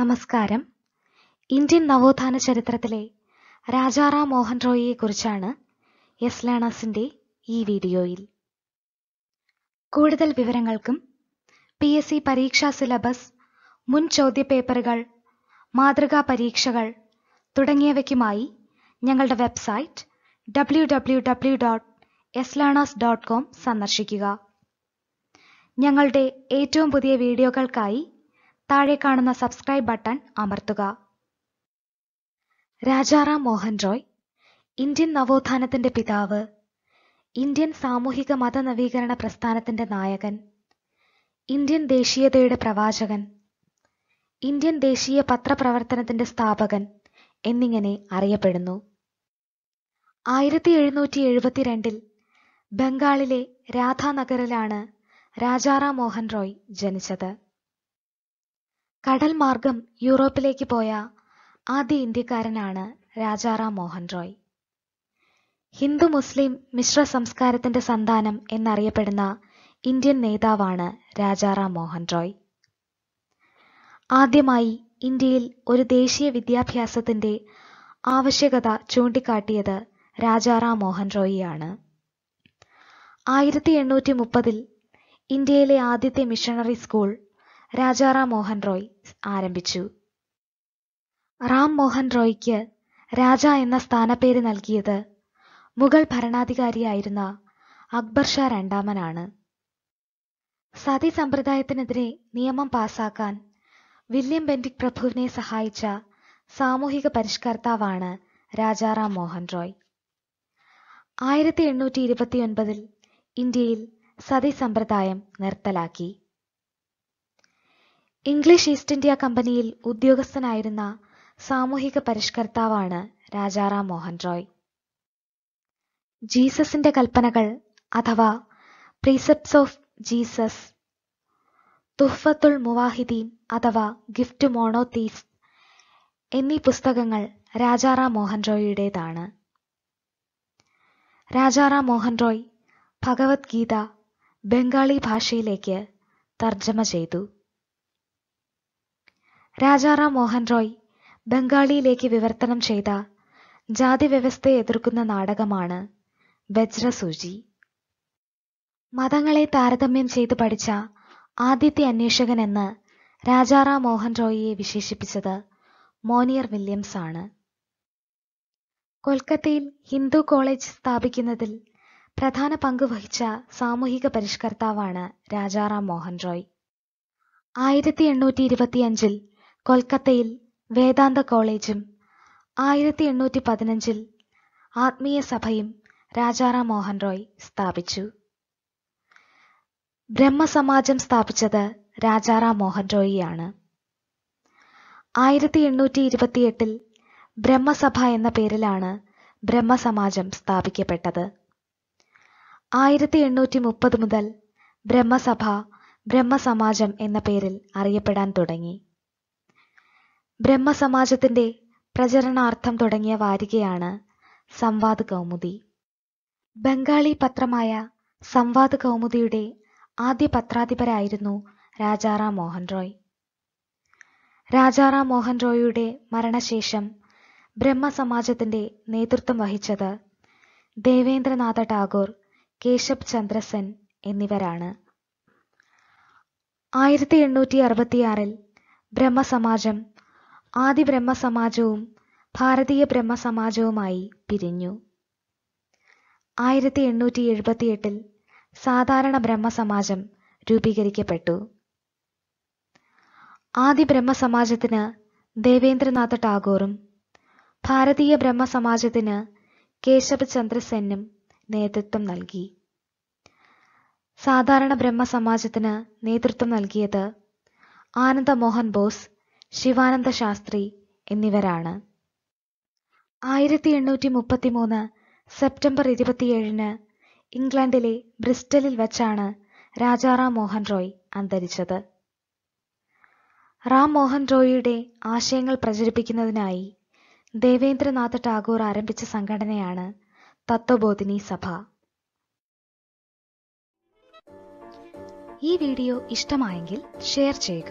നമസ്കാരം ഇന്ത്യൻ നവോത്ഥാന ചരിത്രത്തിലെ രാജാറാം മോഹൻ റോയിയെക്കുറിച്ചാണ് എസ് ലേണേഴ്സിൻ്റെ ഈ വീഡിയോയിൽ കൂടുതൽ വിവരങ്ങൾക്കും പി എസ് സി പരീക്ഷാ സിലബസ് മുൻ ചോദ്യപേപ്പറുകൾ മാതൃകാ പരീക്ഷകൾ തുടങ്ങിയവയ്ക്കുമായി ഞങ്ങളുടെ website W W W dot S learners dot com സന്ദർശിക്കുക ഞങ്ങളുടെ ഏറ്റവും പുതിയ വീഡിയോകൾക്കായി താഴെ കാണുന്ന സബ്സ്ക്രൈബ് ബട്ടൺ അമർത്തുക രാജാറാം മോഹൻ റോയ് ഇന്ത്യൻ നവോത്ഥാനത്തിന്റെ പിതാവ് ഇന്ത്യൻ സാമൂഹിക മത നവീകരണ പ്രസ്ഥാനത്തിന്റെ നായകൻ ഇന്ത്യൻ ദേശീയതയുടെ പ്രവാചകൻ ഇന്ത്യൻ ദേശീയ പത്രപ്രവർത്തനത്തിന്റെ സ്ഥാപകൻ എന്നിങ്ങനെ അറിയപ്പെടുന്നു ആയിരത്തി എഴുന്നൂറ്റി എഴുപത്തിരണ്ടിൽ ബംഗാളിലെ രാധാനഗറിലാണ് രാജാറാം മോഹൻ റോയ് ജനിച്ചത് കടൽ മാർഗം യൂറോപ്പിലേക്ക് പോയ ആദ്യ ഇന്ത്യക്കാരനാണ് രാജാറാം മോഹൻ റോയ് ഹിന്ദു മുസ്ലിം മിശ്ര സംസ്കാരത്തിന്റെ സന്താനം എന്നറിയപ്പെടുന്ന ഇന്ത്യൻ നേതാവാണ് രാജാറാം മോഹൻ റോയ് ആദ്യമായി ഇന്ത്യയിൽ ഒരു ദേശീയ വിദ്യാഭ്യാസത്തിന്റെ ആവശ്യകത ചൂണ്ടിക്കാട്ടിയത് രാജാറാം മോഹൻ റോയിയാണ് ആയിരത്തി എണ്ണൂറ്റി മുപ്പതിൽ ഇന്ത്യയിലെ ആദ്യത്തെ മിഷണറി സ്കൂൾ രാജാറാം മോഹൻ റോയ് ആരംഭിച്ചു റാം മോഹൻ റോയ്ക്ക് രാജ എന്ന സ്ഥാനപ്പേര് നൽകിയത് മുഗൾ ഭരണാധികാരിയായിരുന്ന അക്ബർ ഷാ രണ്ടാമനാണ് സതി സമ്പ്രദായത്തിനെതിരെ നിയമം പാസാക്കാൻ വില്യം ബെൻഡിക് പ്രഭുവിനെ സഹായിച്ച സാമൂഹിക പരിഷ്കർത്താവാണ് രാജാറാം മോഹൻ റോയ് ആയിരത്തി എണ്ണൂറ്റി ഇരുപത്തിയൊൻപതിൽ ഇന്ത്യയിൽ സതി സമ്പ്രദായം നിർത്തലാക്കി ഇംഗ്ലീഷ് ഈസ്റ്റ് ഇന്ത്യ കമ്പനിയിൽ ഉദ്യോഗസ്ഥനായിരുന്ന സാമൂഹിക പരിഷ്കർത്താവാണ് രാജാറാം മോഹൻ റോയ് ജീസസിന്റെ കൽപ്പനകൾ അഥവാ പ്രീസെപ്റ്റ്സ് ഓഫ് ജീസസ് തുഹ്ഫത്തുൽ മുവാഹിദീൻ അഥവാ ഗിഫ്റ്റ് മോണോതീസ് എന്നീ പുസ്തകങ്ങൾ രാജാറാം മോഹൻ റോയിയുടേതാണ് രാജാറാം മോഹൻ റോയ് ഭഗവത്ഗീത ബംഗാളി ഭാഷയിലേക്ക് തർജ്ജമ ചെയ്തു രാജാറാം മോഹൻ റോയ് ബംഗാളിയിലേക്ക് വിവർത്തനം ചെയ്ത ജാതി വ്യവസ്ഥയെ എതിർക്കുന്ന നാടകമാണ് വജ്രസൂചി മതങ്ങളെ താരതമ്യം ചെയ്ത് പഠിച്ച ആദ്യത്തെ അന്വേഷകൻ എന്ന് രാജാറാം മോഹൻ റോയിയെ വിശേഷിപ്പിച്ചത് മോനിയർ വില്യംസ് ആണ് കൊൽക്കത്തയിൽ ഹിന്ദു കോളേജ് സ്ഥാപിക്കുന്നതിൽ പ്രധാന പങ്ക് വഹിച്ച സാമൂഹിക പരിഷ്കർത്താവാണ് രാജാറാം മോഹൻ റോയ് ആയിരത്തി എണ്ണൂറ്റി ഇരുപത്തിയഞ്ചിൽ കൊൽക്കത്തയിൽ വേദാന്ത കോളേജും ആയിരത്തി എണ്ണൂറ്റി പതിനഞ്ചിൽ ആത്മീയ സഭയും രാജാറാം മോഹൻ റോയ് സ്ഥാപിച്ചു ബ്രഹ്മസമാജം സ്ഥാപിച്ചത് രാജാറാം മോഹൻ റോയിയാണ് ആയിരത്തി എണ്ണൂറ്റി ഇരുപത്തിയെട്ടിൽ ബ്രഹ്മസഭ എന്ന പേരിലാണ് ബ്രഹ്മസമാജം സ്ഥാപിക്കപ്പെട്ടത് ആയിരത്തി എണ്ണൂറ്റി മുപ്പത് മുതൽ ബ്രഹ്മസഭ ബ്രഹ്മസമാജം എന്ന പേരിൽ അറിയപ്പെടാൻ തുടങ്ങി ബ്രഹ്മസമാജത്തിന്റെ പ്രചരണാർത്ഥം തുടങ്ങിയ വാരികയാണ് സംവാദ് കൗമുദി ബംഗാളി പത്രമായ സംവാദ് കൗമുദിയുടെ ആദ്യ പത്രാധിപരായിരുന്നു രാജാറാം മോഹൻ റോയ് രാജാറാം മോഹൻ റോയിയുടെ മരണശേഷം ബ്രഹ്മസമാജത്തിന്റെ നേതൃത്വം വഹിച്ചത് ദേവേന്ദ്രനാഥ ടാഗോർ കേശബ് ചന്ദ്ര എന്നിവരാണ് ആയിരത്തി എണ്ണൂറ്റി അറുപത്തിയാറിൽ ബ്രഹ്മസമാജം ആദി ബ്രഹ്മസമാജവും ഭാരതീയ ബ്രഹ്മസമാജവുമായി പിരിഞ്ഞു ആയിരത്തി എണ്ണൂറ്റി എട്ടിൽ സാധാരണ ബ്രഹ്മസമാജം രൂപീകരിക്കപ്പെട്ടു ആദി ബ്രഹ്മസമാജത്തിന് ദേവേന്ദ്രനാഥ ടാഗോറും ഭാരതീയ ബ്രഹ്മസമാജത്തിന് കേശവചന്ദ്ര സെന്നും നേതൃത്വം നൽകി സാധാരണ ബ്രഹ്മസമാജത്തിന് നേതൃത്വം നൽകിയത് ആനന്ദമോഹൻ ബോസ് ശിവാനന്ദ ശാസ്ത്രി എന്നിവരാണ് ആയിരത്തി എണ്ണൂറ്റി മുപ്പത്തി മൂന്ന് സെപ്റ്റംബർ ഇരുപത്തിയേഴിന് ഇംഗ്ലണ്ടിലെ ബ്രിസ്റ്റലിൽ വെച്ചാണ് രാജാറാം മോഹൻ റോയ് അന്തരിച്ചത് റാം മോഹൻ റോയിയുടെ ആശയങ്ങൾ പ്രചരിപ്പിക്കുന്നതിനായി ദേവേന്ദ്രനാഥ് ടാഗോർ ആരംഭിച്ച സംഘടനയാണ് തത്വബോധിനി സഭ ഈ വീഡിയോ ഇഷ്ടമായെങ്കിൽ ഷെയർ ചെയ്യുക